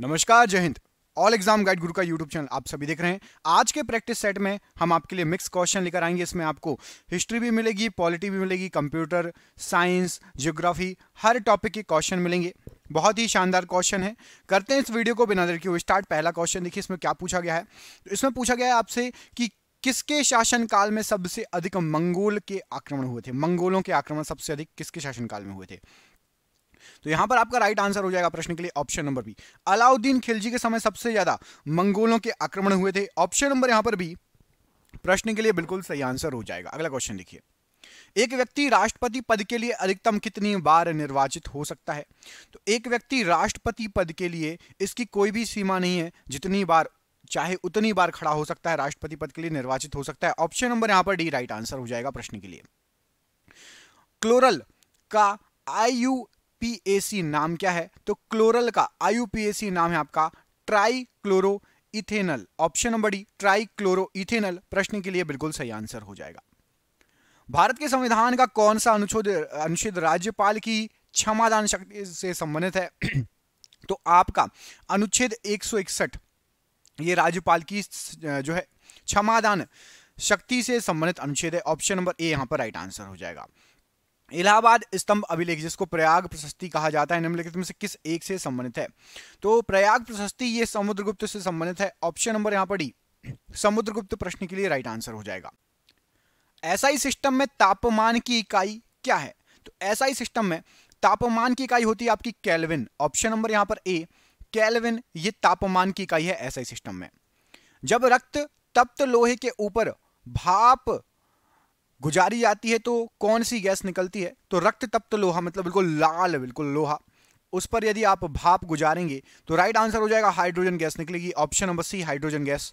नमस्कार जय Hind all exam guide गुरु का यूट्यूब चैनल आप सभी देख रहे हैं आज के प्रैक्टिस सेट में हम आपके लिए मिक्स क्वेश्चन लेकर आएंगे इसमें आपको हिस्ट्री भी मिलेगी पॉलिटी भी मिलेगी कंप्यूटर साइंस जियोग्राफी हर टॉपिक के क्वेश्चन मिलेंगे बहुत ही शानदार क्वेश्चन है करते हैं इस वीडियो को बिना देर के स्टार्ट पहला क्वेश्चन देखिए इसमें क्या पूछा गया है तो इसमें पूछा गया है आपसे कि किसके शासनकाल में सबसे अधिक मंगोल के आक्रमण हुए थे मंगोलों के आक्रमण सबसे अधिक किसके शासनकाल में हुए थे तो यहां पर आपका राइट आंसर हो जाएगा प्रश्न के लिए option number B Alauddin Khilji के समय सबसे ज्यादा मंगोलों के आक्रमण हुए थे ऑप्शन नंबर यहां पर भी प्रश्न के लिए बिल्कुल सही आंसर हो जाएगा अगला क्वेश्चन देखिए एक व्यक्ति राष्ट्रपति पद के लिए अधिकतम कितनी बार निर्वाचित हो सकता है तो एक व्यक्ति राष्ट्रपति पद के लिए इसकी कोई भी सीमा नहीं है जितनी बार चाहे उतनी बार खड़ा हो सकता है राष्ट्रपति पद के लिए निर्वाचित हो सकता है ऑप्शन नंबर यहां पर डी राइट आंसर हो जाएगा प्रश्न के लिए क्लोरल का आई यू पीएसी नाम क्या है तो क्लोरल का आईयूपीएसी नाम है आपका trichloroethanal option number D trichloroethanal प्रश्न के लिए बिल्कुल सही आंसर हो जाएगा भारत के संविधान का कौन सा अनुच्छेद अनुच्छेद राज्यपाल की क्षमादान शक्ति से संबंधित है तो आपका अनुच्छेद 161 ये राज्यपाल की जो है क्षमादान शक्ति से संबंधित अनुच्छेद है ऑप्शन नंबर ए यहां पर राइट आंसर हो जाएगा इलाहाबाद स्तंभ अभिलेख जिसको प्रयाग प्रशस्ति कहा जाता है निम्नलिखित में से किस एक से संबंधित है तो प्रयाग प्रशस्ति ये समुद्रगुप्त से संबंधित है ऑप्शन नंबर यहां पर डी समुद्रगुप्त प्रश्न के लिए राइट आंसर हो जाएगा ऐसा ही सिस्टम में तापमान की इकाई क्या है तो ऐसा ही सिस्टम में तापमान की इकाई होती है आपकी कैलविन ऑप्शन नंबर यहां पर ए कैलविन ये तापमान की इकाई है ऐसा ही सिस्टम में जब रक्त तप्त लोहे के ऊपर भाप गुजारी जाती है तो कौन सी गैस निकलती है तो रक्त तप्त लोहा मतलब बिल्कुल लाल बिल्कुल लोहा उस पर यदि आप भाप गुजारेंगे तो राइट आंसर हो जाएगा हाइड्रोजन गैस निकलेगी option number C hydrogen gas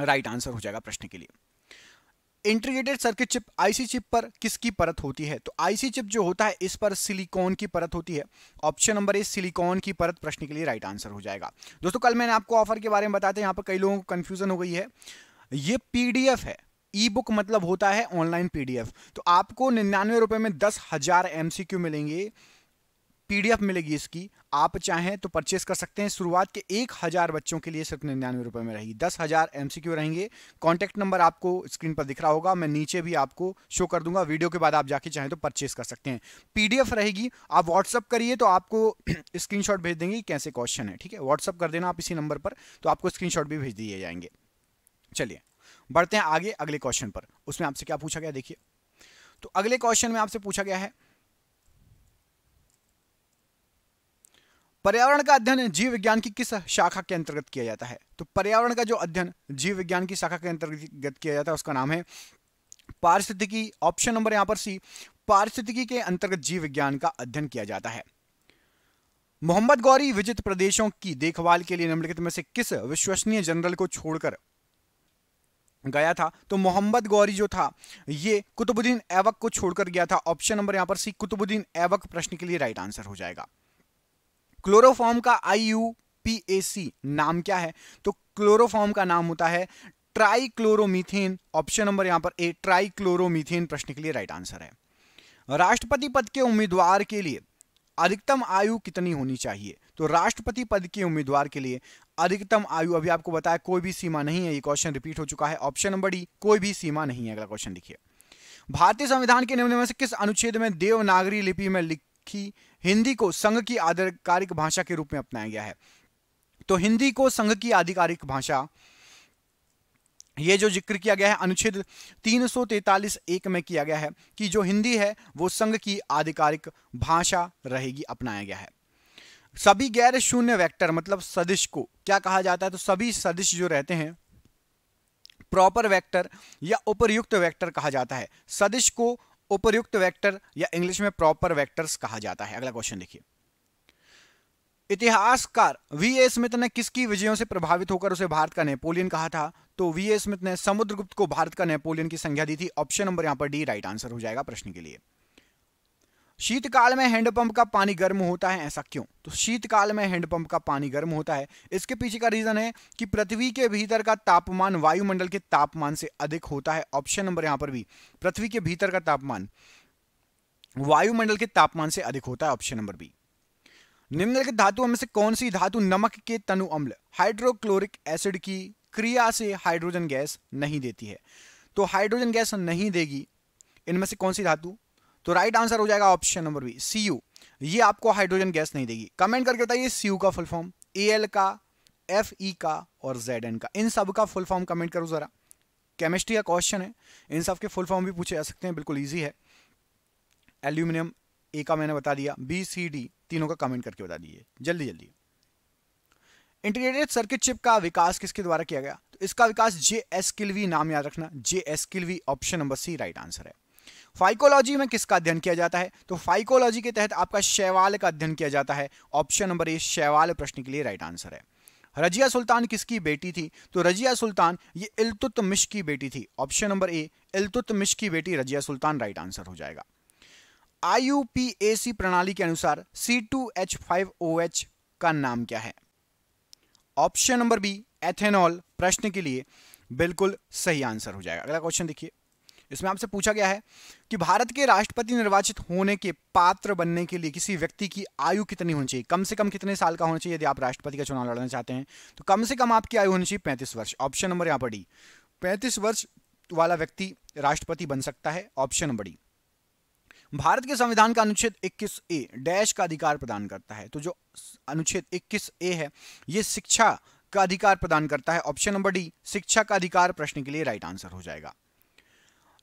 right answer हो जाएगा प्रश्न के लिए integrated circuit chip IC chip पर किसकी परत होती है तो आईसी चिप जो होता है इस पर सिलिकॉन की परत होती है ऑप्शन नंबर ए सिलिकॉन की परत प्रश्न के लिए राइट आंसर हो जाएगा दोस्तों कल मैंने आपको ऑफर के बारे में बताया था यहाँ पर कई लोगों को कंफ्यूजन हो गई है ये पीडीएफ है ई बुक मतलब होता है ऑनलाइन पीडीएफ तो आपको निन्यानवे रुपये में दस हज़ार एम मिलेंगे पीडीएफ मिलेगी इसकी आप चाहें तो परचेस कर सकते हैं शुरुआत के एक हज़ार बच्चों के लिए सिर्फ निन्यानवे रुपये में रहेगी दस हज़ार एम रहेंगे कॉन्टैक्ट नंबर आपको स्क्रीन पर दिख रहा होगा मैं नीचे भी आपको शो कर दूंगा वीडियो के बाद आप जाके चाहें तो परचेस कर सकते हैं पीडीएफ रहेगी आप व्हाट्सअप करिए तो आपको स्क्रीन भेज देंगे कैसे क्वेश्चन है ठीक है व्हाट्सअप कर देना आप इसी नंबर पर तो आपको स्क्रीन भी भेज दिए जाएंगे चलिए बढ़ते हैं आगे अगले क्वेश्चन पर उसमें आपसे क्या पूछा गया देखिए तो अगले क्वेश्चन में आपसे पूछा गया है पर्यावरण का अध्ययन जीव विज्ञान की किस शाखा के अंतर्गत किया जाता है तो पर्यावरण का जो अध्ययन जीव विज्ञान की शाखा के अंतर्गत किया जाता है उसका नाम है पारिस्थितिकी ऑप्शन नंबर यहां पर सी पारिस्थितिकी के अंतर्गत जीव विज्ञान का अध्ययन किया जाता है मोहम्मद गौरी विजित प्रदेशों की देखभाल के लिए निम्नलिखित में से किस विश्वसनीय जनरल को छोड़कर गया था तो मोहम्मद गौरी जो था ये कुतुबुद्दीन ऐबक को छोड़कर गया था ऑप्शन नंबर यहाँ पर सी कुतुबुद्दीन ऐबक प्रश्न के लिए राइट आंसर हो जाएगा क्लोरोफॉर्म का आई नाम क्या है तो क्लोरोफॉर्म का नाम होता है ट्राइक्लोरोमीथेन ऑप्शन नंबर यहां पर ए ट्राइक्लोरोमीथेन प्रश्न के लिए राइट आंसर है राष्ट्रपति पद के उम्मीदवार के लिए अधिकतम आयु कितनी होनी चाहिए तो राष्ट्रपति पद के उम्मीदवार के लिए अधिकतम आयु अभी आपको बताया कोई भी सीमा नहीं है ये क्वेश्चन रिपीट हो चुका है ऑप्शन नंबर डी कोई भी सीमा नहीं है अगला क्वेश्चन देखिए भारतीय संविधान के निम्न में से किस अनुच्छेद में देवनागरी लिपि में लिखी हिंदी को संघ की आधिकारिक भाषा के रूप में अपनाया गया है तो हिंदी को संघ की आधिकारिक भाषा ये जो जिक्र किया गया है अनुच्छेद 343 एक में किया गया है कि जो हिंदी है वो संघ की आधिकारिक भाषा रहेगी अपनाया गया है सभी गैर शून्य वेक्टर मतलब सदिश को क्या कहा जाता है तो सभी सदिश जो रहते हैं प्रॉपर वेक्टर या उपयुक्त वेक्टर कहा जाता है सदिश को उपरयुक्त वेक्टर या इंग्लिश में प्रॉपर वेक्टर्स कहा जाता है अगला क्वेश्चन देखिए इतिहासकार वी ए स्मिथ ने किसकी विजयों से प्रभावित होकर उसे भारत का नेपोलियन कहा था तो वी ए स्मिथ ने समुद्रगुप्त को भारत का नेपोलियन की संख्या दी थी ऑप्शन नंबर यहां पर डी राइट आंसर हो जाएगा प्रश्न के लिए शीतकाल में हैंडपंप का पानी गर्म होता है ऐसा क्यों तो शीतकाल में हैंडपंप का पानी गर्म होता है इसके पीछे का रीजन है कि पृथ्वी के भीतर का तापमान वायुमंडल के तापमान से अधिक होता है ऑप्शन नंबर यहां पर भी पृथ्वी के भीतर का तापमान वायुमंडल के तापमान से अधिक होता है ऑप्शन नंबर बी निम्नलिखित धातुओं में से कौन सी धातु नमक के तनु अम्ल हाइड्रोक्लोरिक एसिड की क्रिया से हाइड्रोजन गैस नहीं देती है तो हाइड्रोजन गैस नहीं देगी इनमें से कौन सी धातु तो राइट आंसर हो जाएगा option number B C U ये आपको हाइड्रोजन गैस नहीं देगी कमेंट करके बताइए सी यू का फुल फॉर्म ए एल का एफ ई का और जेड एन का इन सब का फुल फॉर्म कमेंट करो ज़रा केमिस्ट्री का क्वेश्चन है इन सब के फुल फॉर्म भी पूछे जा सकते हैं बिल्कुल ईजी है एल्यूमिनियम ए का मैंने बता दिया बी सी डी तीनों का कमेंट करके बता दीजिए जल्दी जल्दी इंटीग्रेटेड सर्किट चिप का विकास किसके द्वारा किया गया तो इसका विकास जे एस किलवी नाम याद रखना जे एस किलवी option number C right answer है फाइकोलॉजी में किसका अध्ययन किया जाता है तो फाइकोलॉजी के तहत आपका शैवाल का अध्ययन किया जाता है ऑप्शन नंबर ए शैवाल प्रश्न के लिए राइट आंसर है रजिया सुल्तान किसकी बेटी थी तो रजिया सुल्तान ये मिश की बेटी थी ऑप्शन नंबर ए मिश की बेटी रजिया सुल्तान राइट आंसर हो जाएगा आई प्रणाली के अनुसार सी का नाम क्या है ऑप्शन नंबर बी एथेनॉल प्रश्न के लिए बिल्कुल सही आंसर हो जाएगा अगला क्वेश्चन देखिए इसमें आपसे पूछा गया है कि भारत के राष्ट्रपति निर्वाचित होने के पात्र बनने के लिए किसी व्यक्ति की आयु कितनी होनी चाहिए कम से कम कितने साल का होना चाहिए यदि आप राष्ट्रपति का चुनाव लड़ना चाहते हैं तो कम से कम आपकी आयु होनी चाहिए पैंतीस वर्ष ऑप्शन नंबर यहाँ पर डी पैंतीस वर्ष वाला व्यक्ति राष्ट्रपति बन सकता है ऑप्शन नंबर डी भारत के संविधान का अनुच्छेद 21 ए डैश का अधिकार प्रदान करता है तो जो अनुच्छेद 21 ए है ये शिक्षा का अधिकार प्रदान करता है ऑप्शन नंबर डी शिक्षा का अधिकार प्रश्न के लिए राइट आंसर हो जाएगा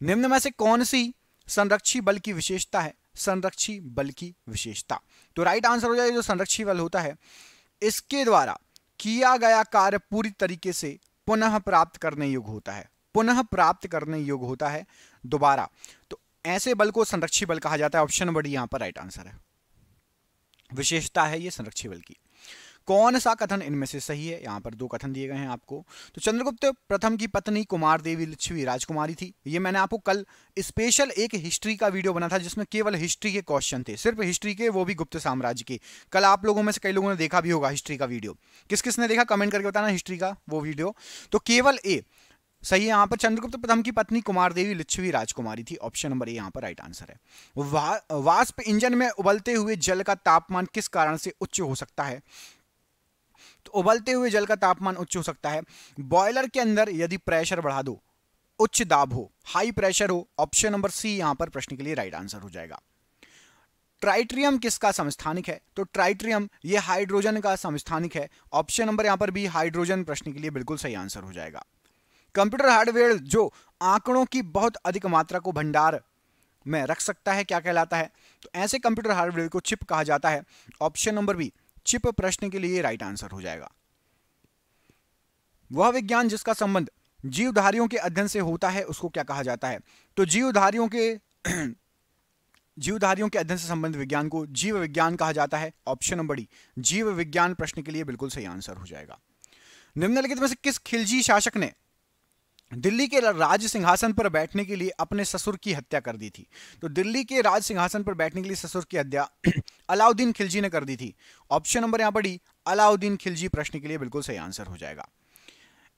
निम्न में से कौन सी संरक्षी बल की विशेषता है संरक्षी बल की विशेषता तो राइट आंसर हो जाएगा जो संरक्षी बल होता है इसके द्वारा किया गया कार्य पूरी तरीके से पुनः प्राप्त करने योग्य होता है पुनः प्राप्त करने योग्य होता है दोबारा तो ऐसे बल को संरक्षी बल कहा जाता है ऑप्शन नंबर डी यहां पर राइट आंसर है विशेषता है ये संरक्षी बल की कौन सा कथन इनमें से सही है यहाँ पर दो कथन दिए गए हैं आपको तो चंद्रगुप्त प्रथम की पत्नी कुमार देवी लक्ष्मी राजकुमारी थी ये मैंने आपको कल स्पेशल एक हिस्ट्री का वीडियो बना था जिसमें केवल हिस्ट्री के क्वेश्चन थे सिर्फ हिस्ट्री के वो भी गुप्त साम्राज्य के कल आप लोगों में से कई लोगों ने देखा भी होगा हिस्ट्री का वीडियो किस किसने देखा कमेंट करके बताना हिस्ट्री का वो वीडियो तो केवल ए सही है यहाँ पर चंद्रगुप्त प्रथम की पत्नी कुमार देवी लिच्छवी राजकुमारी थी ऑप्शन नंबर ए यहाँ पर राइट आंसर है वा, वाष्प इंजन में उबलते हुए जल का तापमान किस कारण से उच्च हो सकता है तो उबलते हुए जल का तापमान उच्च हो सकता है बॉयलर के अंदर यदि प्रेशर बढ़ा दो उच्च दाब हो हाई प्रेशर हो ऑप्शन नंबर सी यहाँ पर प्रश्न के लिए राइट आंसर हो जाएगा ट्राइट्रियम किसका संस्थानिक है तो ट्राइट्रियम ये हाइड्रोजन का संस्थानिक है ऑप्शन नंबर यहाँ पर भी हाइड्रोजन प्रश्न के लिए बिल्कुल सही आंसर हो जाएगा कंप्यूटर हार्डवेयर जो आंकड़ों की बहुत अधिक मात्रा को भंडार में रख सकता है क्या कहलाता है तो ऐसे कंप्यूटर हार्डवेयर को चिप कहा जाता है ऑप्शन नंबर बी चिप प्रश्न के लिए राइट आंसर हो जाएगा वह विज्ञान जिसका संबंध जीवधारियों के अध्ययन से होता है उसको क्या कहा जाता है तो जीवधारियों के जीवधारियों के अध्ययन से संबंधित विज्ञान को जीव विज्ञान कहा जाता है ऑप्शन नंबर डी जीव विज्ञान प्रश्न के लिए बिल्कुल सही आंसर हो जाएगा निम्नलिखित में से किस खिलजी शासक ने दिल्ली के राज सिंहासन पर बैठने के लिए अपने ससुर की हत्या कर दी थी तो दिल्ली के राज सिंहासन पर बैठने के लिए ससुर की हत्या अलाउद्दीन खिलजी ने कर दी थी ऑप्शन नंबर यहाँ पर अलाउद्दीन खिलजी प्रश्न के लिए बिल्कुल सही आंसर हो जाएगा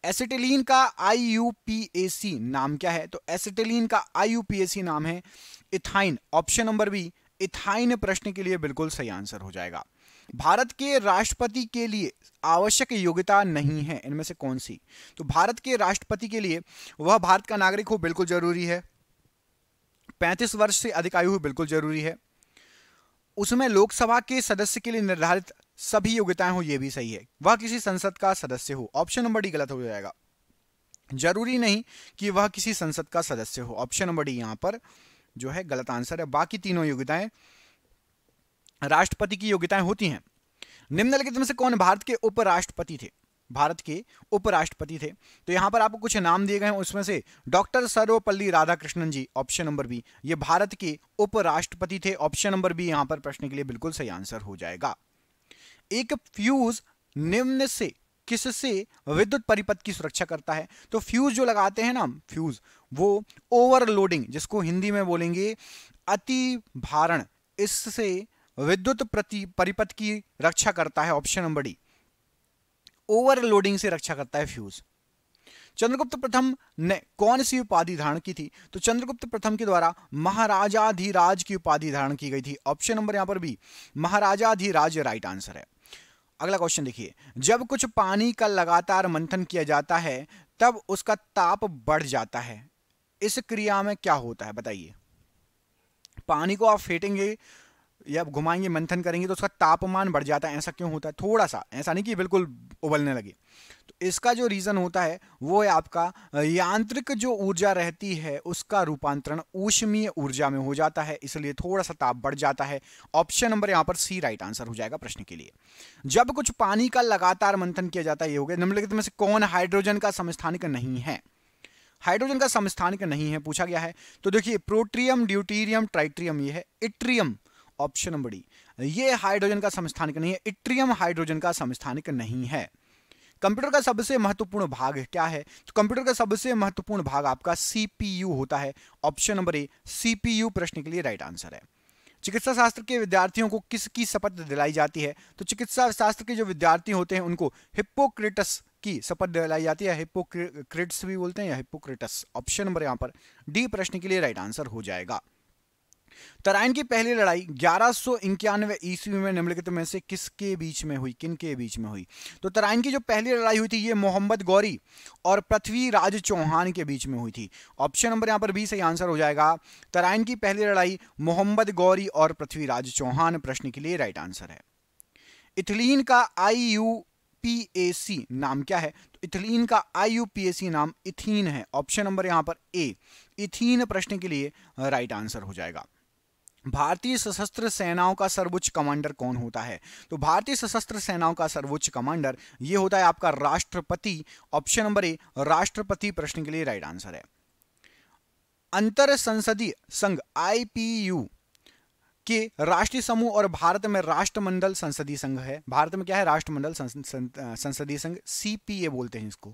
एसिटिलीन का आई नाम क्या है तो एसिटिलीन का आई नाम है ethyne option number B ethyne प्रश्न के लिए बिल्कुल सही आंसर हो जाएगा भारत के राष्ट्रपति के लिए आवश्यक योग्यता नहीं है इनमें से कौन सी तो भारत के राष्ट्रपति के लिए वह भारत का नागरिक हो बिल्कुल जरूरी है पैंतीस वर्ष से अधिक आयु हो बिल्कुल जरूरी है उसमें लोकसभा के सदस्य के लिए निर्धारित सभी योग्यताएं हो यह भी सही है वह किसी संसद का सदस्य हो ऑप्शन नंबर डी गलत हो जाएगा जरूरी नहीं कि वह किसी संसद का सदस्य हो ऑप्शन नंबर डी यहां पर जो है गलत आंसर है बाकी तीनों योग्यताएं राष्ट्रपति की योग्यताएं होती हैं निम्नलिखित में से कौन भारत के उपराष्ट्रपति थे भारत के उपराष्ट्रपति थे तो यहां पर आपको कुछ नाम दिए गए हैं उसमें से doctor Sarvepalli Radhakrishnan ji option number B ये भारत के उपराष्ट्रपति थे ऑप्शन नंबर बी यहां पर प्रश्न के लिए बिल्कुल सही आंसर हो जाएगा एक फ्यूज निम्न से किससे विद्युत परिपथ की सुरक्षा करता है तो फ्यूज जो लगाते हैं ना फ्यूज वो ओवरलोडिंग जिसको हिंदी में बोलेंगे अति भारण इससे विद्युत प्रति परिपथ की रक्षा करता है ऑप्शन नंबर डी ओवरलोडिंग से रक्षा करता है फ्यूज चंद्रगुप्त प्रथम ने कौन सी उपाधि धारण की थी तो चंद्रगुप्त प्रथम के द्वारा महाराजाधिराज की उपाधि धारण की गई थी ऑप्शन नंबर यहां पर भी महाराजाधिराज राइट आंसर है अगला क्वेश्चन देखिए जब कुछ पानी का लगातार मंथन किया जाता है तब उसका ताप बढ़ जाता है इस क्रिया में क्या होता है बताइए पानी को आप फेंटेंगे या घुमाएंगे मंथन करेंगे तो उसका तापमान बढ़ जाता है ऐसा क्यों होता है थोड़ा सा ऐसा नहीं कि बिल्कुल उबलने लगे तो इसका जो रीज़न होता है वो है आपका यांत्रिक जो ऊर्जा रहती है उसका रूपांतरण ऊष्मीय ऊर्जा में हो जाता है इसलिए थोड़ा सा ताप बढ़ जाता है ऑप्शन नंबर यहाँ पर सी राइट आंसर हो जाएगा प्रश्न के लिए जब कुछ पानी का लगातार मंथन किया जाता है ये हो गया निम्नलिखित में से कौन हाइड्रोजन का समस्थानिक नहीं है हाइड्रोजन का समस्थानिक नहीं है पूछा गया है तो देखिए प्रोट्रियम ड्यूटीरियम ट्राइट्रियम ये है इट्रियम ऑप्शन नंबर डी ये हाइड्रोजन का समस्थानिक नहीं है इट्रियम हाइड्रोजन का समस्थानिक नहीं है कंप्यूटर का सबसे महत्वपूर्ण भाग क्या है तो कंप्यूटर का सबसे महत्वपूर्ण भाग आपका सीपीयू होता है ऑप्शन नंबर ए सीपीयू प्रश्न के लिए राइट आंसर है चिकित्सा शास्त्र के विद्यार्थियों को किसकी शपथ दिलाई जाती है तो चिकित्सा शास्त्र के जो विद्यार्थी होते हैं उनको हिप्पोक्रेटस की शपथ दिलाई जाती है हिप्पोक्रेट्स भी बोलते हैं या हिप्पोक्रेटस ऑप्शन नंबर यहाँ पर डी प्रश्न के लिए राइट आंसर हो जाएगा तराइन की पहली लड़ाई ग्यारह सौ इक्यानवे ईस्वी में निम्नलिखित में से किसके बीच में हुई किन के बीच में हुई तो तराइन की जो पहली लड़ाई हुई थी ये मोहम्मद गौरी और पृथ्वीराज चौहान के बीच में हुई थी ऑप्शन नंबर यहाँ पर भी सही आंसर हो जाएगा तराइन की पहली लड़ाई मोहम्मद गौरी और पृथ्वीराज चौहान प्रश्न के लिए राइट आंसर है इथिलीन का आई यू पी ए सी नाम क्या है तो इथिलीन का आई यू पी ए सी नाम इथीन है ऑप्शन नंबर यहां पर ए इथीन प्रश्न के लिए राइट आंसर हो जाएगा भारतीय सशस्त्र सेनाओं का सर्वोच्च कमांडर कौन होता है तो भारतीय सशस्त्र सेनाओं का सर्वोच्च कमांडर ये होता है आपका राष्ट्रपति ऑप्शन नंबर ए राष्ट्रपति प्रश्न के लिए राइट आंसर है अंतर संसदीय संघ आईपीयू के राष्ट्रीय समूह और भारत में राष्ट्रमंडल संसदीय संघ है भारत में क्या है राष्ट्रमंडल संसदीय संघ सीपीए बोलते हैं इसको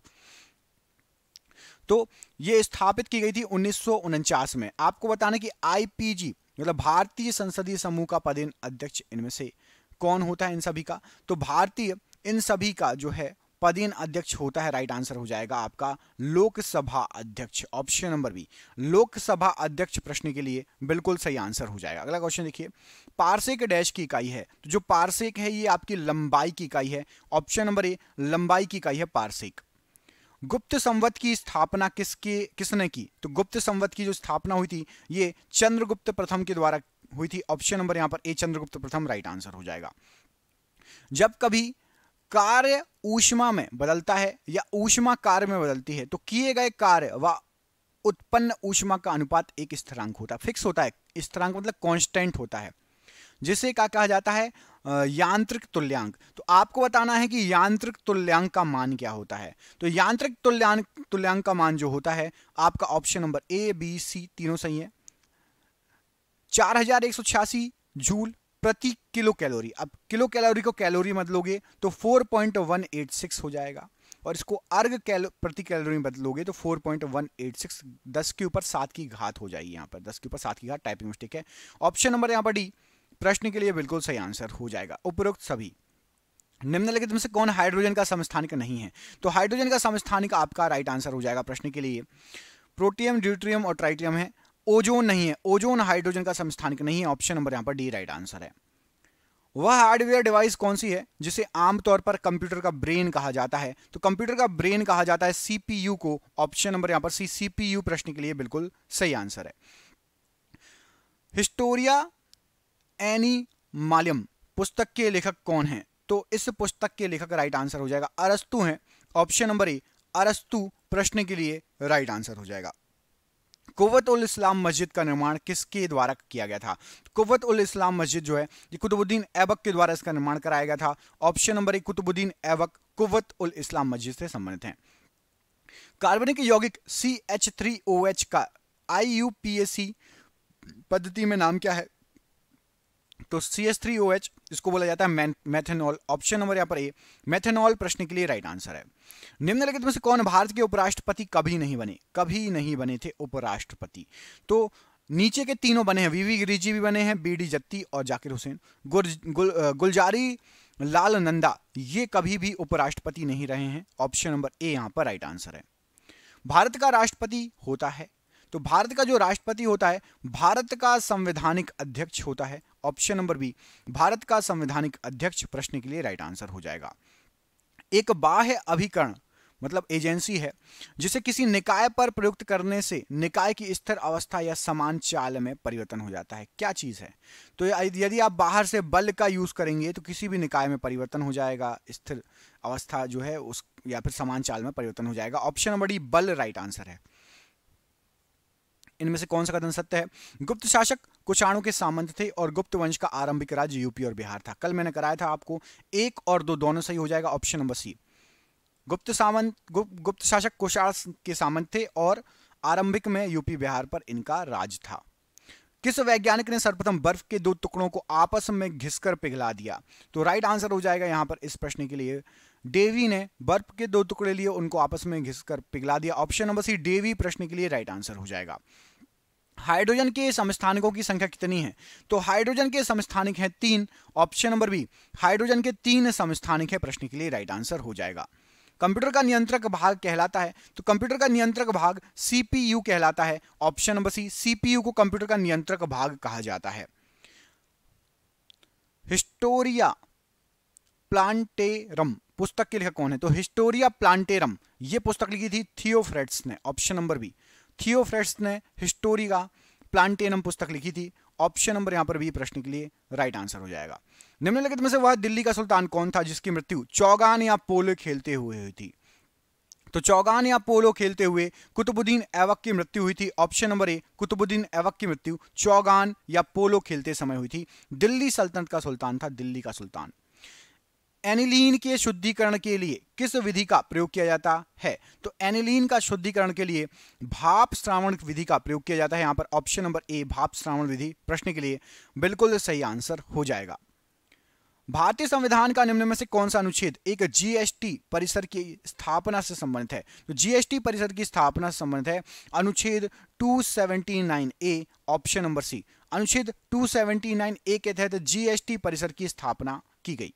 तो ये स्थापित की गई थी उन्नीस में आपको बताना कि आईपीजी मतलब भारतीय संसदीय समूह का पदेन अध्यक्ष इनमें से कौन होता है इन सभी का तो भारतीय इन सभी का जो है पदेन अध्यक्ष होता है राइट आंसर हो जाएगा आपका लोकसभा अध्यक्ष ऑप्शन नंबर बी लोकसभा अध्यक्ष प्रश्न के लिए बिल्कुल सही आंसर हो जाएगा अगला क्वेश्चन देखिए पार्सेक डैश की इकाई है तो जो पार्सेक है ये आपकी लंबाई की इकाई है ऑप्शन नंबर ए लंबाई की इकाई है पार्सेक गुप्त संवत की स्थापना किसके किसने की तो गुप्त संवत की जो स्थापना हुई थी ये चंद्रगुप्त प्रथम के द्वारा हुई थी ऑप्शन नंबर यहां पर ए चंद्रगुप्त प्रथम राइट आंसर हो जाएगा जब कभी कार्य ऊष्मा में बदलता है या ऊष्मा कार्य में बदलती है तो किए गए कार्य व उत्पन्न ऊष्मा का अनुपात एक स्थिरांक होता है फिक्स होता है स्थिरांक मतलब कांस्टेंट होता है जिसे क्या कहा जाता है यांत्रिक तुल्यांक तो आपको बताना है कि यांत्रिक तुल्यांक का मान क्या होता है तो यांत्रिक तुल्यांक तुल्यांक का मान जो होता है आपका option number A B C तीनों सही है चार हजार एक सौ छियासी जूल प्रति किलो कैलोरी अब किलो कैलोरी को कैलोरी बदलोगे तो 4.186 हो जाएगा और इसको अर्घ कैलो प्रति कैलोरी बदलोगे तो 4.186 दस के ऊपर सात की घात हो जाएगी यहाँ पर दस के ऊपर सात की घात टाइपिंग मिस्टेक है ऑप्शन नंबर यहाँ पर डी प्रश्न के लिए बिल्कुल सही आंसर हो जाएगा उपरोक्त सभी निम्नलिखित में से कौन हाइड्रोजन का समस्थानिक नहीं है तो हाइड्रोजन का समस्थानिक आपका राइट आंसर हो जाएगा प्रश्न के लिए प्रोटियम ड्यूट्रियम और ट्राइटियम है ओजोन नहीं है ओजोन हाइड्रोजन का समस्थानिक नहीं है ऑप्शन नंबर यहाँ पर डी राइट आंसर है वह हार्डवेयर डिवाइस कौन सी है जिसे आमतौर पर कंप्यूटर का ब्रेन कहा जाता है तो कंप्यूटर का ब्रेन कहा जाता है सीपीयू को ऑप्शन नंबर यहां पर सी सीपीयू प्रश्न के लिए बिल्कुल सही आंसर है हिस्टोरिया एनी मालियम पुस्तक के लेखक कौन है तो इस पुस्तक के लेखक राइट आंसर हो जाएगा अरस्तु है ऑप्शन नंबर ए अरस्तु प्रश्न के लिए राइट आंसर हो जाएगा कुवत उल इस्लाम मस्जिद का निर्माण किसके द्वारा किया गया था कुवत उल इस्लाम मस्जिद जो है ये कुतुबुद्दीन ऐबक के द्वारा इसका निर्माण कराया गया था option number A Qutubuddin Aibak Quwwat ul Islam Masjid से संबंधित है कार्बनिक यौगिक C H three O H का I U P S C पद्धति में नाम क्या है तो C S three O H इसको बोला जाता है मैथेनॉल ऑप्शन नंबर यहाँ पर ए मैथेनॉल प्रश्न के लिए राइट आंसर है निम्नलिखित में से कौन भारत के उपराष्ट्रपति कभी नहीं बने कभी नहीं बने थे उपराष्ट्रपति तो नीचे के तीनों बने हैं वीवी गिरिजी भी बने हैं बी डी जत्ती और जाकिर हुसैन गुर, गुल, गुलजारी लाल नंदा ये कभी भी उपराष्ट्रपति नहीं रहे हैं ऑप्शन नंबर ए यहाँ पर राइट आंसर है भारत का राष्ट्रपति होता है तो भारत का जो राष्ट्रपति होता है भारत का संवैधानिक अध्यक्ष होता है ऑप्शन नंबर बी भारत का संवैधानिक अध्यक्ष प्रश्न के लिए राइट आंसर हो जाएगा एक बाह्य है अभिकरण मतलब एजेंसी है जिसे किसी निकाय पर प्रयुक्त करने से निकाय की स्थिर अवस्था या समान चाल में परिवर्तन हो जाता है क्या चीज़ है तो यदि आप बाहर से बल का यूज़ करेंगे तो किसी भी निकाय में परिवर्तन हो जाएगा स्थिर अवस्था जो है उस या फिर समान चाल में परिवर्तन हो जाएगा ऑप्शन नंबर डी बल राइट आंसर है इनमें से कौन सा कथन सत्य है गुप्त शासक कुशाणु के सामंत थे और गुप्त वंश का आरंभिक राज्य यूपी और बिहार था कल मैंने कराया था आपको एक और दो दोनों सही हो जाएगा ऑप्शन नंबर सी गुप्त सामंत गु, गुप्त शासक कुशाण के सामंत थे और आरंभिक में यूपी बिहार पर इनका राज था किस वैज्ञानिक ने सर्वप्रथम बर्फ के दो टुकड़ों को आपस में घिसकर पिघला दिया तो राइट आंसर हो जाएगा यहां पर इस प्रश्न के लिए देवी ने बर्फ के दो टुकड़े लिए उनको आपस में घिसकर पिघला दिया ऑप्शन नंबर सी देवी प्रश्न के लिए राइट आंसर हो जाएगा हाइड्रोजन के समस्थानिकों की संख्या कितनी है तो हाइड्रोजन के समस्थानिक है तीन ऑप्शन नंबर बी हाइड्रोजन के तीन समस्थानिक है प्रश्न के लिए राइट आंसर हो जाएगा कंप्यूटर का नियंत्रक भाग कहलाता है तो कंप्यूटर का नियंत्रक भाग सीपीयू कहलाता है ऑप्शन नंबर सी सीपीयू को कंप्यूटर का नियंत्रक भाग कहा जाता है हिस्टोरिया प्लांटेरम पुस्तक के लेखक कौन है तो हिस्टोरिया प्लांटेरम यह पुस्तक लिखी थी थियोफ्रेड्स ने ऑप्शन नंबर बी थियोफ्रेट्स ने हिस्टोरी का प्लांटेनम पुस्तक लिखी थी ऑप्शन नंबर यहाँ पर भी प्रश्न के लिए राइट आंसर हो जाएगा निम्नलिखित में से वह दिल्ली का सुल्तान कौन था जिसकी मृत्यु चौगान या पोलो खेलते हुए हुई थी तो चौगान या पोलो खेलते हुए कुतुबुद्दीन ऐबक की मृत्यु हुई थी option number A Qutubuddin Aibak की मृत्यु चौगान या पोलो खेलते समय हुई थी दिल्ली सल्तनत का सुल्तान था दिल्ली का सुल्तान एनिलीन के शुद्धिकरण के लिए किस विधि का प्रयोग किया जाता है तो एनिलीन का शुद्धिकरण के लिए भाप श्रावण विधि का प्रयोग किया जाता है यहां पर ऑप्शन नंबर ए भाप श्रावण विधि प्रश्न के लिए बिल्कुल सही आंसर हो जाएगा भारतीय संविधान का निम्न में से कौन सा अनुच्छेद एक जीएसटी परिसर की स्थापना से संबंधित है तो जीएसटी परिसर की स्थापना से संबंधित है अनुच्छेद 279 ए ऑप्शन नंबर सी अनुच्छेद 279 ए के तहत जीएसटी परिसर की स्थापना की गई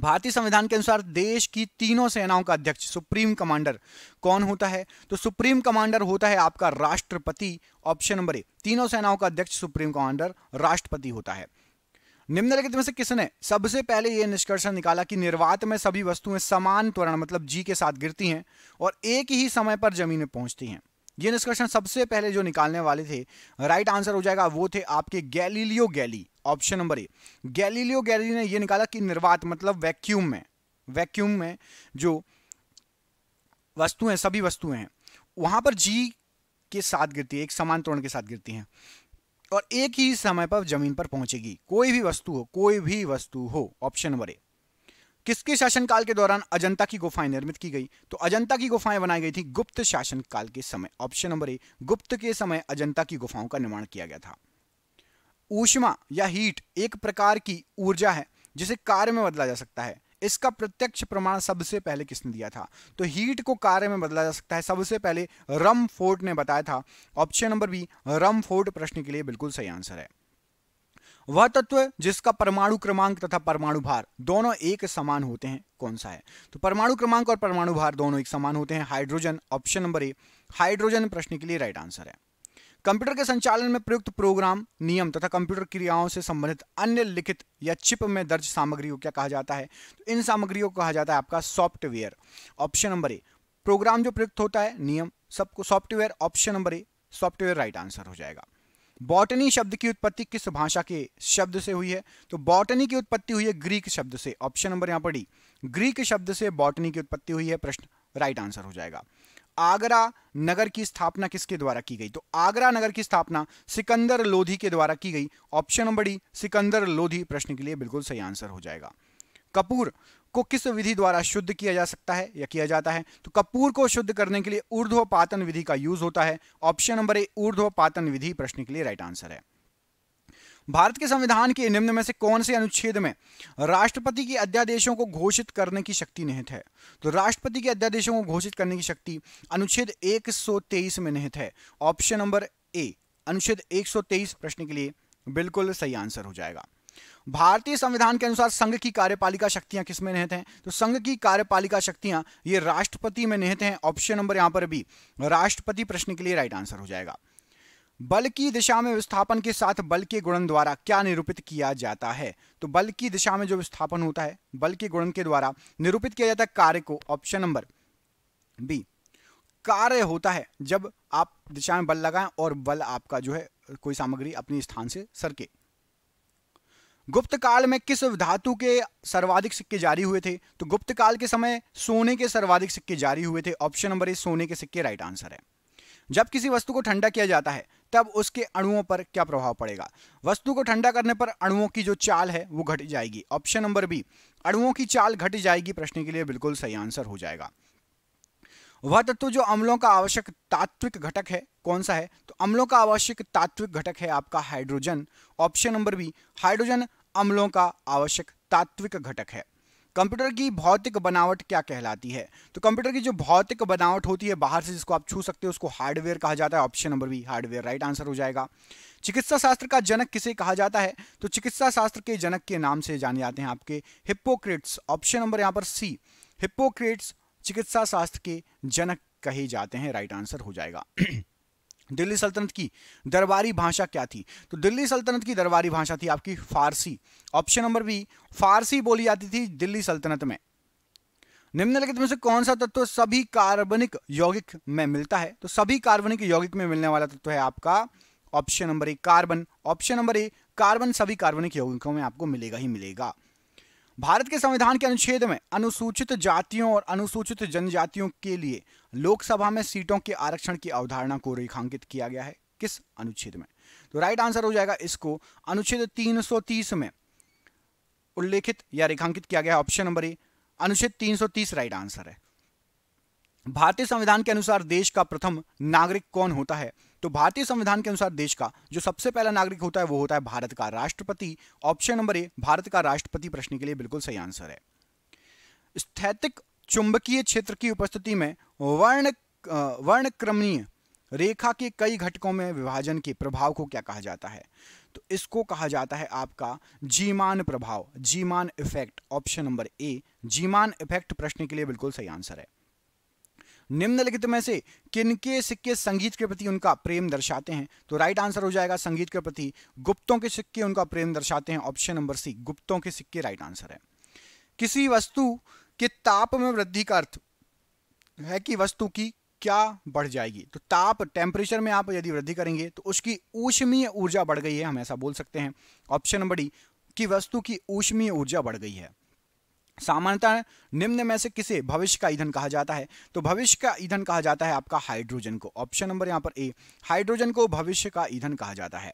भारतीय संविधान के अनुसार देश की तीनों सेनाओं का अध्यक्ष सुप्रीम कमांडर कौन होता है तो सुप्रीम कमांडर होता है आपका राष्ट्रपति ऑप्शन नंबर ए तीनों सेनाओं का अध्यक्ष सुप्रीम कमांडर राष्ट्रपति होता है निम्नलिखित में से किसने सबसे पहले यह निष्कर्ष निकाला कि निर्वात में सभी वस्तुएं समान त्वरण मतलब जी के साथ गिरती हैं और एक ही समय पर जमीन में पहुंचती हैं ये निष्कर्षण सबसे पहले जो निकालने वाले थे राइट आंसर हो जाएगा वो थे आपके Galileo Galilei option number A Galileo Galilei ने ये निकाला कि निर्वात मतलब वैक्यूम में वैक्यूम में जो वस्तुएं सभी वस्तुएं हैं वहां पर जी के साथ गिरती है एक समान तोरण के साथ गिरती हैं और एक ही समय पर जमीन पर पहुंचेगी कोई भी वस्तु हो कोई भी वस्तु हो ऑप्शन नंबर ए किसके शासनकाल के दौरान अजंता की गुफाएं निर्मित की गई तो अजंता की गुफाएं बनाई गई थी गुप्त शासनकाल के समय ऑप्शन नंबर ए गुप्त के समय अजंता की गुफाओं का निर्माण किया गया था ऊष्मा या हीट एक प्रकार की ऊर्जा है जिसे कार्य में बदला जा सकता है इसका प्रत्यक्ष प्रमाण सबसे पहले किसने दिया था तो हीट को कार्य में बदला जा सकता है सबसे पहले रम फोर्ट ने बताया था option number B Rumford प्रश्न के लिए बिल्कुल सही आंसर है वह तत्व जिसका परमाणु क्रमांक तथा परमाणु भार दोनों एक समान होते हैं कौन सा है तो परमाणु क्रमांक और परमाणु भार दोनों एक समान होते हैं hydrogen option number A hydrogen प्रश्न के लिए राइट आंसर है कंप्यूटर के संचालन में प्रयुक्त प्रोग्राम नियम तथा कंप्यूटर क्रियाओं से संबंधित अन्य लिखित या चिप में दर्ज सामग्री को क्या कहा जाता है तो इन सामग्रियों को कहा जाता है आपका software option number A program जो प्रयुक्त होता है नियम सबको software option number A software right answer हो जाएगा बॉटनी शब्द की उत्पत्ति किस भाषा के शब्द से हुई है तो बॉटनी की उत्पत्ति हुई है ग्रीक शब्द से ऑप्शन नंबर यहां पर डी ग्रीक शब्द से बॉटनी की उत्पत्ति हुई है प्रश्न राइट आंसर हो जाएगा आगरा नगर की स्थापना किसके द्वारा की गई तो आगरा नगर की स्थापना सिकंदर लोधी के द्वारा की गई option number D Sikandar Lodhi प्रश्न के लिए बिल्कुल सही आंसर हो जाएगा कपूर को किस विधि द्वारा शुद्ध किया जा सकता है या किया जाता है तो कपूर को शुद्ध करने के लिए ऊर्ध्वपातन विधि का यूज होता है ऑप्शन नंबर ए ऊर्ध्वपातन विधि प्रश्न के लिए राइट आंसर है भारत के संविधान के निम्न में से कौन से अनुच्छेद में राष्ट्रपति के अध्यादेशों को घोषित करने की शक्ति निहित है तो राष्ट्रपति के अध्यादेशों को घोषित करने की शक्ति अनुच्छेद 123 में निहित है ऑप्शन नंबर ए अनुच्छेद 123 प्रश्न के लिए बिल्कुल सही आंसर हो जाएगा भारतीय संविधान के अनुसार संघ की कार्यपालिका शक्तियां किसमें निहित हैं तो संघ की कार्यपालिका शक्तियां ये राष्ट्रपति में निहित हैं ऑप्शन नंबर यहां पर भी राष्ट्रपति प्रश्न के लिए राइट आंसर हो जाएगा बल की दिशा में विस्थापन के साथ बल के गुणन द्वारा क्या निरूपित किया जाता है तो बल की दिशा में जो विस्थापन होता है बल के गुणन के द्वारा निरूपित किया जाता है कार्य को ऑप्शन नंबर बी कार्य होता है जब आप दिशा में बल लगाएं और बल आपका जो है कोई सामग्री अपने स्थान से सरके गुप्त काल में किस धातु के सर्वाधिक सिक्के जारी हुए थे तो गुप्त काल के समय सोने के सर्वाधिक सिक्के जारी हुए थे ऑप्शन नंबर ए सोने के सिक्के राइट आंसर है जब किसी वस्तु को ठंडा किया जाता है तब उसके अणुओं पर क्या प्रभाव पड़ेगा वस्तु को ठंडा करने पर अणुओं की जो चाल है वो घट जाएगी ऑप्शन नंबर बी अणुओं की चाल घट जाएगी प्रश्न के लिए बिल्कुल सही आंसर हो जाएगा वह तत्व जो अम्लों का आवश्यक तात्विक घटक है कौन सा है तो अम्लों का आवश्यक तात्विक घटक है आपका hydrogen option number B hydrogen अम्लों का आवश्यक तात्विक घटक है कंप्यूटर की भौतिक बनावट क्या कहलाती है तो कंप्यूटर की जो भौतिक बनावट होती है बाहर से जिसको आप छू सकते हो उसको हार्डवेयर कहा जाता है option number B hardware right answer हो जाएगा चिकित्सा शास्त्र का जनक किसे कहा जाता है तो चिकित्सा शास्त्र के जनक के नाम से जाने जाते हैं आपके हिप्पोक्रेट्स ऑप्शन नंबर यहाँ पर सी हिप्पोक्रेट्स चिकित्सा शास्त्र के जनक कहे जाते हैं राइट आंसर हो जाएगा दिल्ली सल्तनत की दरबारी भाषा क्या थी तो दिल्ली सल्तनत की दरबारी भाषा थी आपकी Farsi option number B Farsi बोली जाती थी दिल्ली सल्तनत में निम्नलिखित में से कौन सा तत्व सभी कार्बनिक यौगिक में मिलता है तो सभी कार्बनिक यौगिक में मिलने वाला तत्व है आपका option number A carbon option number A carbon सभी कार्बनिक यौगिकों में आपको मिलेगा ही मिलेगा भारत के संविधान के अनुच्छेद में अनुसूचित जातियों और अनुसूचित जनजातियों के लिए लोकसभा में सीटों के आरक्षण की अवधारणा को रेखांकित किया गया है किस अनुच्छेद में तो राइट आंसर हो जाएगा इसको अनुच्छेद 330 में उल्लेखित या रेखांकित किया गया ऑप्शन नंबर ए अनुच्छेद 330 राइट आंसर है भारतीय संविधान के अनुसार देश का प्रथम नागरिक कौन होता है तो भारतीय संविधान के अनुसार देश का जो सबसे पहला नागरिक होता है वो होता है भारत का राष्ट्रपति ऑप्शन नंबर ए भारत का राष्ट्रपति प्रश्न के लिए बिल्कुल सही आंसर है स्थैतिक चुंबकीय क्षेत्र की उपस्थिति में वर्ण वर्णक्रमणीय रेखा के कई घटकों में विभाजन के प्रभाव को क्या कहा जाता है तो इसको कहा जाता है आपका जीमान प्रभाव Zeeman effect option number A Zeeman effect प्रश्न के लिए बिल्कुल सही आंसर है निम्नलिखित में से किनके सिक्के संगीत के प्रति उनका प्रेम दर्शाते हैं तो राइट आंसर हो जाएगा संगीत के प्रति गुप्तों के सिक्के उनका प्रेम दर्शाते हैं ऑप्शन नंबर सी गुप्तों के सिक्के राइट आंसर है किसी वस्तु के ताप में वृद्धि का अर्थ है कि वस्तु की क्या बढ़ जाएगी तो ताप टेम्परेचर में आप यदि वृद्धि करेंगे तो उसकी ऊष्मीय ऊर्जा बढ़ गई है हम ऐसा बोल सकते हैं ऑप्शन नंबर डी कि वस्तु की ऊष्मीय ऊर्जा बढ़ गई है सामान्यतः निम्न में से किसे भविष्य का ईंधन कहा जाता है तो भविष्य का ईंधन कहा जाता है आपका हाइड्रोजन को ऑप्शन नंबर यहाँ पर ए हाइड्रोजन को भविष्य का ईंधन कहा जाता है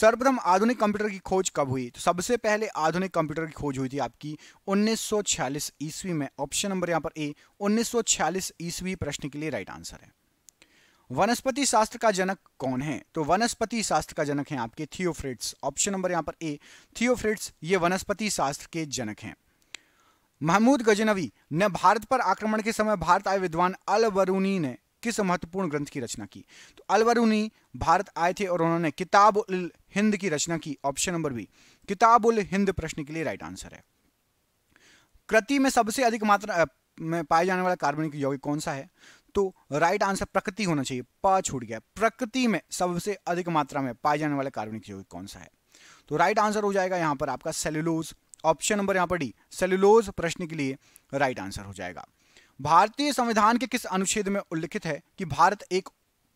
सर्वप्रथम आधुनिक कंप्यूटर की खोज कब हुई तो सबसे पहले आधुनिक कंप्यूटर की खोज हुई थी आपकी 1946 ईस्वी में ऑप्शन नंबर यहाँ पर ए 1946 ईस्वी प्रश्न के लिए राइट आंसर है वनस्पति शास्त्र का जनक कौन है तो वनस्पति शास्त्र का जनक है आपके थियोफ्रिट्स ऑप्शन नंबर यहाँ पर ए थियोफ्रिट्स ये वनस्पति शास्त्र के जनक हैं महमूद गजनवी ने भारत पर आक्रमण के समय भारत आए विद्वान अल ने किस महत्वपूर्ण ग्रंथ की रचना की तो अलवरूनी भारत आए थे और उन्होंने किताब उल हिंद की रचना की ऑप्शन नंबर बी किताब उल हिंद प्रश्न के लिए राइट आंसर है कृति में सबसे अधिक मात्रा में पाए जाने वाला कार्बनिक यौगिक कौन सा है तो राइट आंसर प्रकृति होना चाहिए प छूट गया प्रकृति में सबसे अधिक मात्रा में पाए जाने वाला कार्बनिक यौगिक कौन सा है तो राइट आंसर हो जाएगा यहाँ पर आपका सेल्यूलोज ऑप्शन नंबर यहाँ पर डी सेलुलोज प्रश्न के लिए राइट आंसर हो जाएगा भारतीय संविधान के किस अनुच्छेद में उल्लिखित है कि भारत एक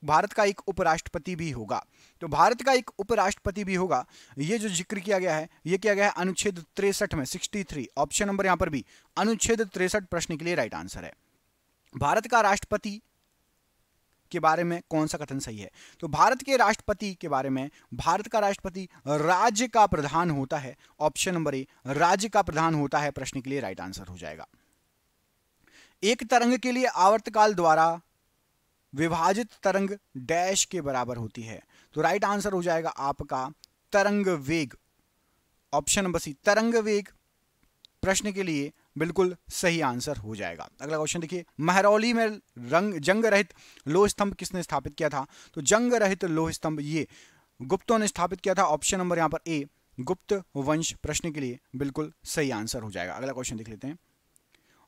भारत का एक उपराष्ट्रपति भी होगा तो भारत का एक उपराष्ट्रपति भी होगा ये जो जिक्र किया गया है ये किया गया है अनुच्छेद तिरसठ में 63 ऑप्शन नंबर यहाँ पर भी अनुच्छेद तिरसठ प्रश्न के लिए राइट आंसर है भारत का राष्ट्रपति के बारे में कौन सा कथन सही है तो भारत के राष्ट्रपति के बारे में भारत का राष्ट्रपति राज्य का प्रधान होता है ऑप्शन नंबर ए राज्य का प्रधान होता है प्रश्न के लिए राइट आंसर हो जाएगा एक तरंग के लिए आवर्तकाल द्वारा विभाजित तरंग डैश के बराबर होती है तो राइट आंसर हो जाएगा आपका तरंग वेग ऑप्शन नंबर सी तरंग वेग प्रश्न के लिए बिल्कुल सही आंसर हो जाएगा अगला क्वेश्चन देखिए महरौली में रंग जंग रहित लोह स्तंभ किसने स्थापित किया था तो जंग रहित लोह स्तंभ ये गुप्तों ने स्थापित किया था ऑप्शन नंबर यहां पर ए गुप्त वंश प्रश्न के लिए बिल्कुल सही आंसर हो जाएगा अगला क्वेश्चन देख लेते हैं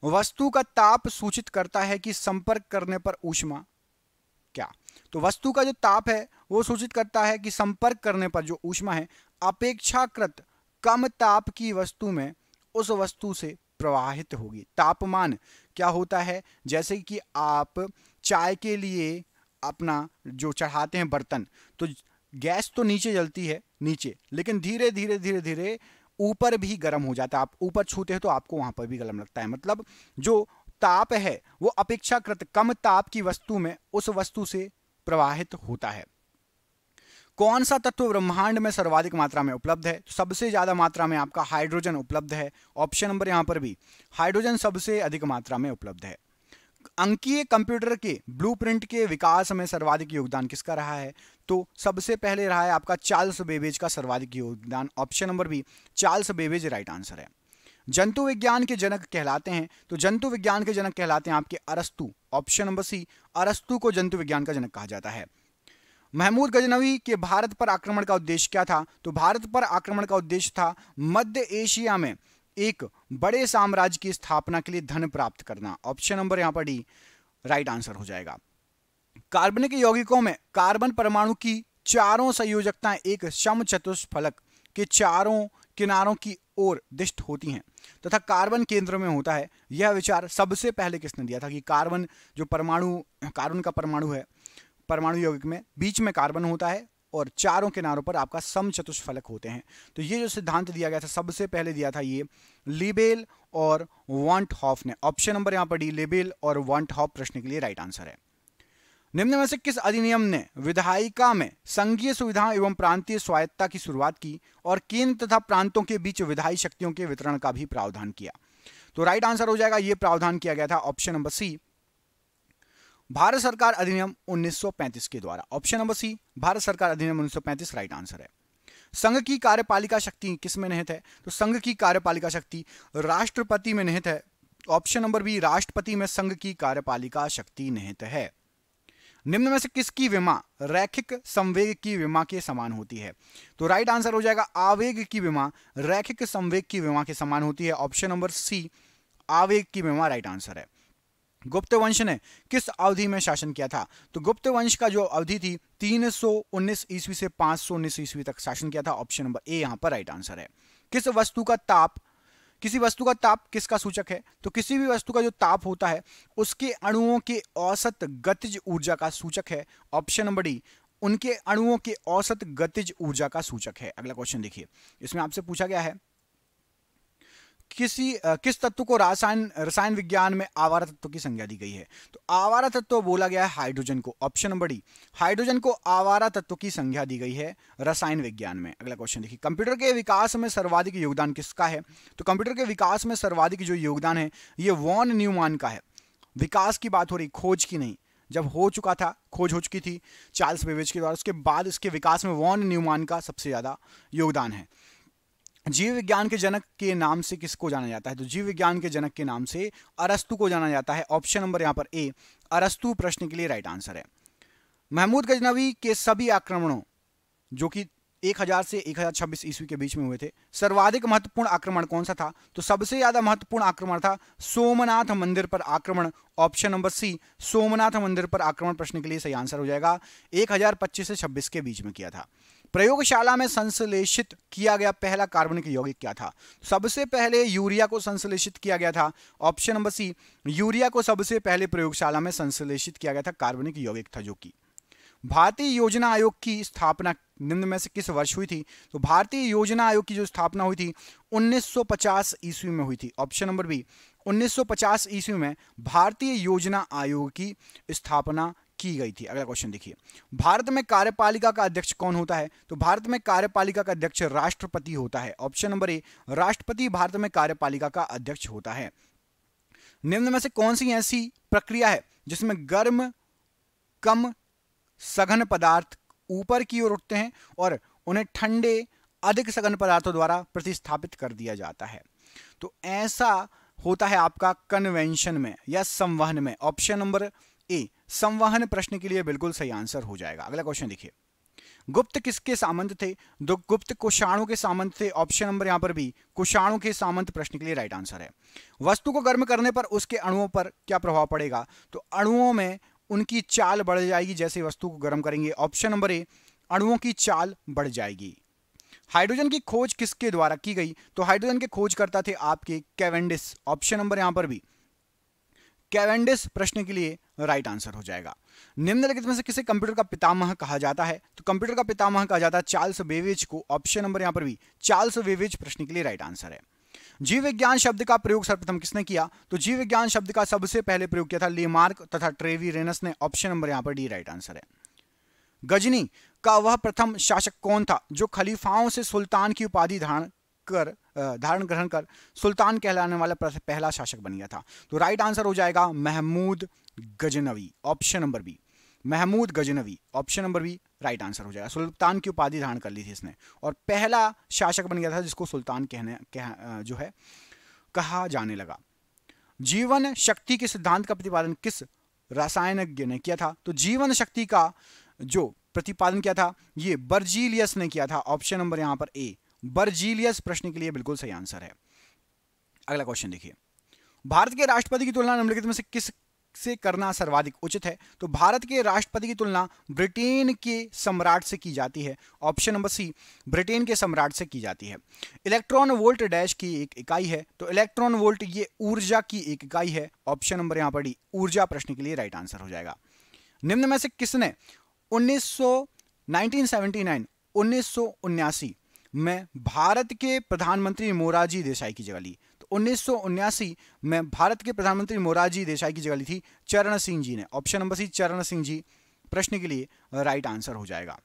वस्तु का ताप सूचित करता है कि संपर्क करने पर ऊष्मा क्या तो वस्तु का जो ताप है वो सूचित करता है कि संपर्क करने पर जो ऊष्मा है अपेक्षाकृत कम ताप की वस्तु में उस वस्तु से प्रवाहित होगी तापमान क्या होता है जैसे कि आप चाय के लिए अपना जो चढ़ाते हैं बर्तन तो गैस तो नीचे जलती है नीचे लेकिन धीरे धीरे धीरे धीरे ऊपर भी गर्म हो जाता है आप ऊपर छूते हैं तो आपको वहाँ पर भी गर्म लगता है मतलब जो ताप है वो अपेक्षाकृत कम ताप की वस्तु में उस वस्तु से प्रवाहित होता है कौन सा तत्व ब्रह्मांड में सर्वाधिक मात्रा में उपलब्ध है तो सबसे ज़्यादा मात्रा में आपका हाइड्रोजन उपलब्ध है ऑप्शन नंबर यहाँ पर भी हाइड्रोजन सबसे अधिक मात्रा में उपलब्ध है अंकीय कंप्यूटर के ब्लूप्रिंट के विकास में सर्वाधिक योगदान किसका रहा है तो सबसे पहले रहा है आपका चार्ल्स बेबेज का सर्वाधिक योगदान option number B Charles Babbage right answer है जंतु विज्ञान के जनक कहलाते हैं तो जंतु विज्ञान के जनक कहलाते हैं आपके अरस्तु ऑप्शन नंबर सी अरस्तु को जंतु विज्ञान का जनक कहा जाता है महमूद गजनवी के भारत पर आक्रमण का उद्देश्य क्या था तो भारत पर आक्रमण का उद्देश्य था मध्य एशिया में एक बड़े साम्राज्य की स्थापना के लिए धन प्राप्त करना ऑप्शन नंबर यहां पर डी राइट आंसर हो जाएगा कार्बनिक यौगिकों में कार्बन परमाणु की चारों संयोजकता एक सम चतुष्फलक के चारों किनारों की ओर दिष्ट होती हैं तथा तो कार्बन केंद्र में होता है यह विचार सबसे पहले किसने दिया था कि कार्बन जो परमाणु कार्बन का परमाणु है परमाणु यौगिक में बीच में कार्बन होता है और चारों किनारों पर आपका सम चतुष्फलक होते हैं तो ये जो सिद्धांत दिया गया था सबसे पहले दिया था ये लिबेल और वॉन्ट हॉफ ने ऑप्शन नंबर यहाँ पर डी लिबेल और वॉन्ट हॉफ प्रश्न के लिए राइट आंसर है निम्न में से किस अधिनियम ने विधायिका में संघीय सुविधा एवं प्रांतीय स्वायत्ता की शुरुआत की और केंद्र तथा प्रांतों के बीच विधायी शक्तियों के वितरण का भी प्रावधान किया तो राइट आंसर हो जाएगा यह प्रावधान किया गया था ऑप्शन नंबर सी भारत सरकार अधिनियम 1935 के द्वारा ऑप्शन नंबर सी भारत सरकार अधिनियम 1935 राइट आंसर है संघ की कार्यपालिका शक्ति किस में निहित है तो संघ की कार्यपालिका शक्ति राष्ट्रपति में निहित है ऑप्शन नंबर बी राष्ट्रपति में संघ की कार्यपालिका शक्ति निहित है निम्न में से किसकी विमा रैखिक संवेग की विमा के समान होती है तो राइट आंसर हो जाएगा आवेग की विमा रैखिक संवेग की विमा के समान होती है ऑप्शन नंबर सी आवेग की विमा राइट आंसर है गुप्त वंश ने किस अवधि में शासन किया था तो गुप्त वंश का जो अवधि थी 319 ईस्वी से 519 ईस्वी तक शासन किया था ऑप्शन नंबर ए यहां पर राइट आंसर है किस वस्तु का ताप किसी वस्तु का ताप किसका सूचक है तो किसी भी वस्तु का जो ताप होता है उसके अणुओं के औसत गतिज ऊर्जा का सूचक है ऑप्शन नंबर डी उनके अणुओं के औसत गतिज ऊर्जा का सूचक है अगला क्वेश्चन देखिए इसमें आपसे पूछा गया है किसी किस तत्व को रासायन रसायन विज्ञान में आवारा तत्व की संज्ञा दी गई है तो आवारा तत्व बोला गया है हाइड्रोजन को ऑप्शन नंबर डी हाइड्रोजन को आवारा तत्व की संज्ञा दी गई है रसायन विज्ञान में अगला क्वेश्चन देखिए कंप्यूटर के विकास में सर्वाधिक योगदान किसका है तो कंप्यूटर के विकास में सर्वाधिक जो योगदान है ये वॉन न्यूमान का है विकास की बात हो रही खोज की नहीं जब हो चुका था खोज हो चुकी थी चार्ल्स बेवेज के द्वारा उसके बाद इसके विकास में वॉन न्यूमान का सबसे ज़्यादा योगदान है जीव विज्ञान के जनक के नाम से किसको जाना जाता है तो जीव विज्ञान के जनक के नाम से अरस्तु को जाना जाता है ऑप्शन नंबर यहाँ पर ए अरस्तु प्रश्न के लिए राइट आंसर है महमूद गजनवी के सभी आक्रमणों जो कि 1000 से 1026 ईस्वी के बीच में हुए थे सर्वाधिक महत्वपूर्ण आक्रमण कौन सा था तो सबसे ज्यादा महत्वपूर्ण आक्रमण था सोमनाथ मंदिर पर आक्रमण ऑप्शन नंबर सी सोमनाथ मंदिर पर आक्रमण प्रश्न के लिए सही आंसर हो जाएगा 1025 से 26 के बीच में किया था प्रयोगशाला में संश्लेषित किया गया पहला कार्बनिक यौगिक क्या था सबसे पहले यूरिया को संश्लेषित किया गया था ऑप्शन नंबर सी यूरिया को सबसे पहले प्रयोगशाला में संश्लेषित किया गया था कार्बनिक यौगिक था जो कि भारतीय योजना आयोग की स्थापना निम्न में से किस वर्ष हुई थी तो भारतीय योजना आयोग की जो स्थापना हुई थी 1950 ईस्वी में हुई थी ऑप्शन नंबर बी 1950 ईस्वी में भारतीय योजना आयोग की स्थापना की गई थी अगला क्वेश्चन देखिए भारत में कार्यपालिका का अध्यक्ष कौन होता है तो भारत में कार्यपालिका का अध्यक्ष राष्ट्रपति होता है ऑप्शन नंबर ए राष्ट्रपति भारत में कार्यपालिका का अध्यक्ष होता है निम्न में से कौन सी ऐसी प्रक्रिया है जिसमें गर्म कम सघन पदार्थ ऊपर की ओर उठते हैं और उन्हें ठंडे अधिक सघन पदार्थों द्वारा प्रतिस्थापित कर दिया जाता है तो ऐसा होता है आपका कन्वेंशन में या संवहन में ऑप्शन नंबर ए संवाहन प्रश्न के लिए बिल्कुल सही आंसर हो जाएगा अगला क्वेश्चन देखिए गुप्त किसके सामंत थे दो गुप्त कुषाणों के सामंत थे ऑप्शन नंबर यहां पर भी कुषाणों के सामंत प्रश्न के लिए राइट आंसर है वस्तु को गर्म करने पर उसके अणुओं पर क्या प्रभाव पड़ेगा तो अणुओं में उनकी चाल बढ़ जाएगी जैसे वस्तु को गर्म करेंगे ऑप्शन नंबर ए अणुओं की चाल बढ़ जाएगी हाइड्रोजन की खोज किसके द्वारा की गई तो हाइड्रोजन के खोजकर्ता थे आपके कैवेंडिस ऑप्शन नंबर यहां पर भी कैवेंडिस प्रश्न के लिए राइट आंसर हो जाएगा निम्नलिखित में से किसे कंप्यूटर का पितामह कहा जाता है तो कंप्यूटर का पितामह कहा जाता है चार्ल्स वेवेज को ऑप्शन नंबर यहां पर भी चार्ल्स वेवेज प्रश्न के लिए राइट आंसर है जीव विज्ञान शब्द का प्रयोग सर्वप्रथम किसने किया तो जीव विज्ञान शब्द का सबसे पहले प्रयोग किया था लेमार्क तथा ट्रेवी रेनस ने ऑप्शन नंबर यहां पर डी राइट आंसर है गजनी का वह प्रथम शासक कौन था जो खलीफाओं से सुल्तान की उपाधि धारण कर धारण ग्रहण कर सुल्तान कहलाने वाला पहला शासक बन गया था तो राइट आंसर हो जाएगा Mahmud Ghaznavi option number B Mahmud Ghaznavi option number B right answer हो जाएगा सुल्तान की उपाधि धारण कर ली थी इसने और पहला शासक बन गया था जिसको सुल्तान कहने कह, जो है कहा जाने लगा जीवन शक्ति के सिद्धांत का प्रतिपादन किस रसायनज्ञ ने किया था तो जीवन शक्ति का जो प्रतिपादन किया था ये बर्जीलियस ने किया था ऑप्शन नंबर यहाँ पर ए बर्जीलियस प्रश्न के लिए बिल्कुल सही आंसर है अगला क्वेश्चन देखिए भारत के राष्ट्रपति की तुलना निम्नलिखित में से किस से करना सर्वाधिक उचित है तो भारत के राष्ट्रपति की तुलना ब्रिटेन के सम्राट से की जाती है ऑप्शन नंबर सी ब्रिटेन के सम्राट से की जाती है इलेक्ट्रॉन वोल्ट डैश की एक इकाई है तो इलेक्ट्रॉन वोल्ट ये ऊर्जा की एक इकाई है ऑप्शन नंबर यहां पर डी ऊर्जा प्रश्न के लिए राइट आंसर हो जाएगा निम्न में से किसने उन्नीस सौ में भारत के प्रधानमंत्री मोराजी देसाई की जगह ली तो उन्नीस में भारत के प्रधानमंत्री मोराजी देसाई की जगह ली थी चरण सिंह जी ने ऑप्शन नंबर सी चरण सिंह जी प्रश्न के लिए राइट आंसर हो जाएगा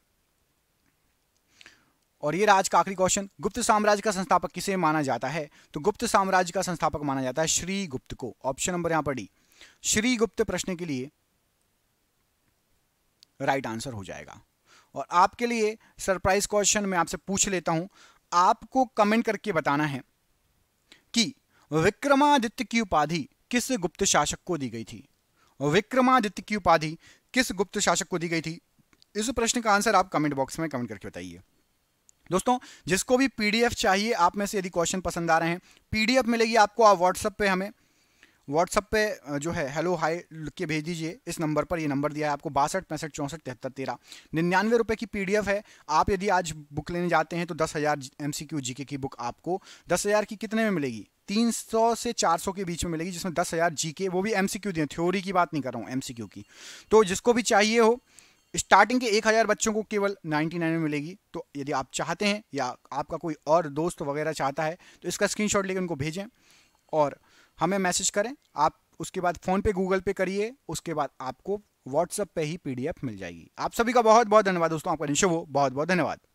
और ये राज का आखिरी क्वेश्चन गुप्त साम्राज्य का संस्थापक किसे माना जाता है तो गुप्त साम्राज्य का संस्थापक माना जाता है श्री गुप्त को ऑप्शन नंबर यहां पर डी श्री गुप्त प्रश्न के लिए राइट आंसर हो जाएगा और आपके लिए सरप्राइज क्वेश्चन मैं आपसे पूछ लेता हूं आपको कमेंट करके बताना है कि विक्रमादित्य की उपाधि किस गुप्त शासक को दी गई थी विक्रमादित्य की उपाधि किस गुप्त शासक को दी गई थी इस प्रश्न का आंसर आप कमेंट बॉक्स में कमेंट करके बताइए दोस्तों जिसको भी पीडीएफ चाहिए आप में से यदि क्वेश्चन पसंद आ रहे हैं पीडीएफ मिलेगी आपको आप व्हाट्सएप पे हमें व्हाट्सअप पे जो है हेलो हाय लिख के भेज दीजिए इस नंबर पर ये नंबर दिया है आपको बासठ पैंसठ चौंसठ तिहत्तर तेरह निन्यानवे रुपये की पीडीएफ है आप यदि आज बुक लेने जाते हैं तो दस हज़ार एम सी की बुक आपको दस हज़ार की कितने में मिलेगी तीन सौ से चार सौ के बीच में मिलेगी जिसमें दस हज़ार जी के वो भी एम सी क्यू दिए थ्योरी की बात नहीं कर रहा हूँ एम सी क्यू की तो जिसको भी चाहिए हो स्टार्टिंग के एक हज़ार बच्चों को केवल नाइन में मिलेगी तो यदि आप चाहते हैं या आपका कोई और दोस्त वगैरह चाहता है तो इसका स्क्रीनशॉट लेकर उनको भेजें और हमें मैसेज करें आप उसके बाद फ़ोनपे गूगल पे करिए उसके बाद आपको व्हाट्सअप पे ही पीडीएफ मिल जाएगी आप सभी का बहुत बहुत धन्यवाद दोस्तों आपका निशो हो बहुत बहुत धन्यवाद